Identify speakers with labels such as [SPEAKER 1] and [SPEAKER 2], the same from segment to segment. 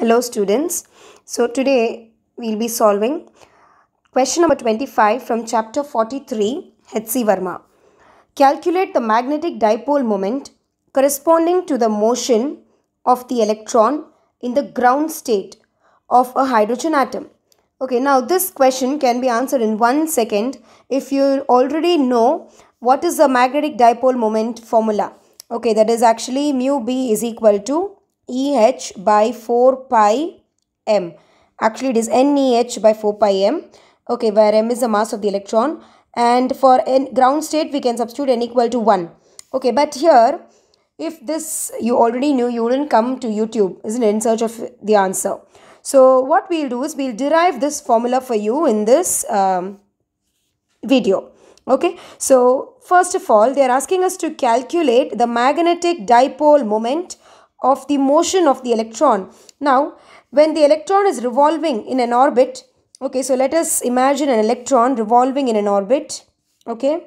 [SPEAKER 1] Hello students. So today we'll be solving question number 25 from chapter 43 H C Verma. Calculate the magnetic dipole moment corresponding to the motion of the electron in the ground state of a hydrogen atom. Okay, now this question can be answered in one second if you already know what is the magnetic dipole moment formula. Okay, that is actually mu b is equal to EH by 4 pi m. Actually, it is NEH by 4 pi m. Okay, where m is the mass of the electron. And for n ground state, we can substitute n equal to 1. Okay, but here, if this you already knew, you wouldn't come to YouTube, isn't it, in search of the answer. So, what we'll do is, we'll derive this formula for you in this um, video. Okay, so first of all, they are asking us to calculate the magnetic dipole moment of the motion of the electron. Now, when the electron is revolving in an orbit, okay, so let us imagine an electron revolving in an orbit, okay,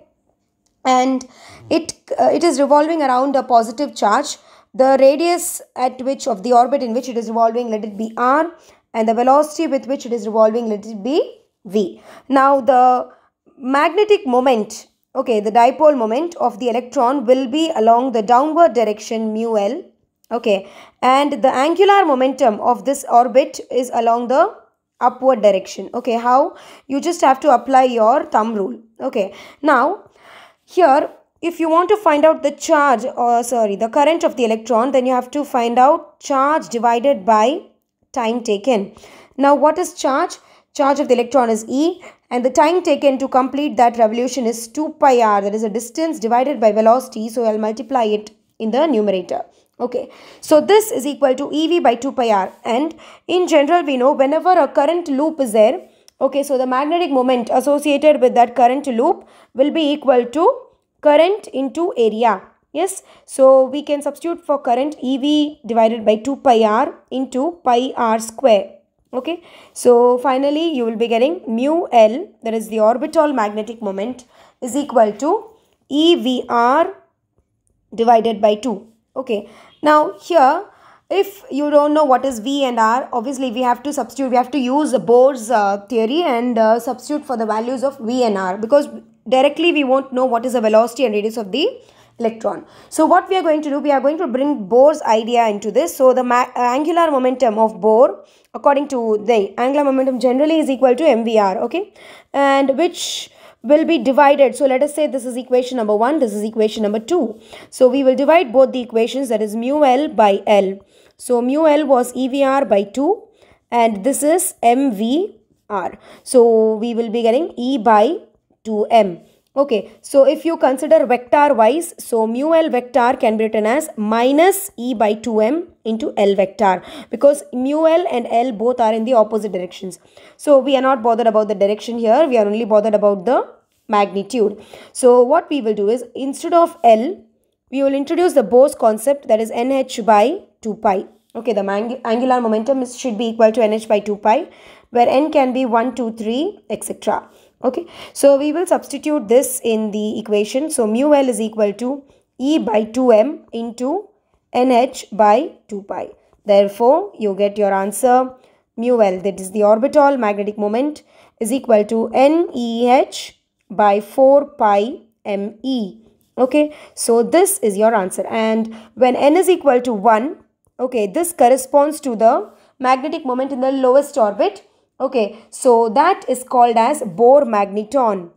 [SPEAKER 1] and it, uh, it is revolving around a positive charge. The radius at which of the orbit in which it is revolving, let it be r, and the velocity with which it is revolving, let it be v. Now, the magnetic moment okay the dipole moment of the electron will be along the downward direction mu l Okay, and the angular momentum of this orbit is along the upward direction. Okay, how? You just have to apply your thumb rule. Okay, now here if you want to find out the charge or uh, sorry the current of the electron then you have to find out charge divided by time taken. Now what is charge? Charge of the electron is E and the time taken to complete that revolution is 2 pi r that is a distance divided by velocity so I'll multiply it in the numerator Okay, so this is equal to EV by 2 pi r and in general we know whenever a current loop is there, okay, so the magnetic moment associated with that current loop will be equal to current into area. Yes, so we can substitute for current EV divided by 2 pi r into pi r square. Okay, so finally you will be getting mu L that is the orbital magnetic moment is equal to EVR divided by 2. Okay, now here, if you don't know what is V and R, obviously we have to substitute, we have to use Bohr's uh, theory and uh, substitute for the values of V and R because directly we won't know what is the velocity and radius of the electron. So what we are going to do, we are going to bring Bohr's idea into this. So the uh, angular momentum of Bohr according to the angular momentum generally is equal to MVR, okay, and which will be divided. So let us say this is equation number 1, this is equation number 2. So we will divide both the equations that is mu L by L. So mu L was EVR by 2 and this is MVR. So we will be getting E by 2M. Okay, so if you consider vector wise, so mu L vector can be written as minus E by 2M into L vector because mu L and L both are in the opposite directions. So we are not bothered about the direction here, we are only bothered about the magnitude. So what we will do is instead of L, we will introduce the Bose concept that is NH by 2 pi. Okay, the angular momentum is, should be equal to NH by 2 pi where N can be 1, 2, 3, etc okay so we will substitute this in the equation so mu l is equal to e by 2m into nh by 2 pi therefore you get your answer mu l that is the orbital magnetic moment is equal to neh by 4 pi me okay so this is your answer and when n is equal to 1 okay this corresponds to the magnetic moment in the lowest orbit Okay, so that is called as Bohr magneton.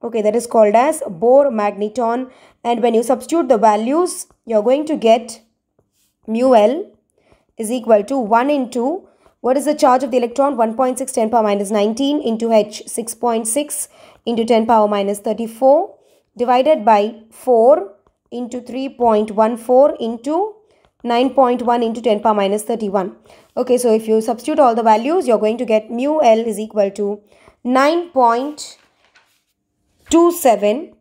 [SPEAKER 1] Okay, that is called as Bohr magneton. And when you substitute the values, you're going to get mu L is equal to 1 into what is the charge of the electron? 1.6 10 power minus 19 into H 6.6 into 10 power minus 34 divided by 4 into 3.14 into 9.1 into 10 power minus 31. Okay, so if you substitute all the values, you're going to get mu L is equal to 9.27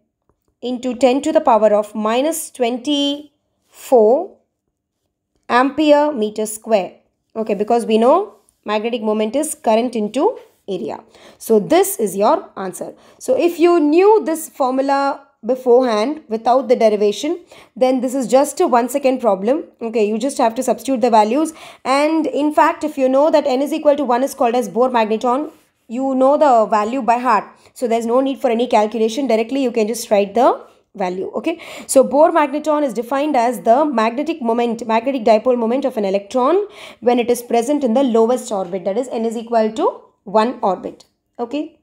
[SPEAKER 1] into 10 to the power of minus 24 ampere meter square. Okay, because we know magnetic moment is current into area. So this is your answer. So if you knew this formula beforehand without the derivation then this is just a one second problem okay you just have to substitute the values and in fact if you know that n is equal to 1 is called as Bohr magneton you know the value by heart so there's no need for any calculation directly you can just write the value okay so Bohr magneton is defined as the magnetic moment magnetic dipole moment of an electron when it is present in the lowest orbit that is n is equal to 1 orbit okay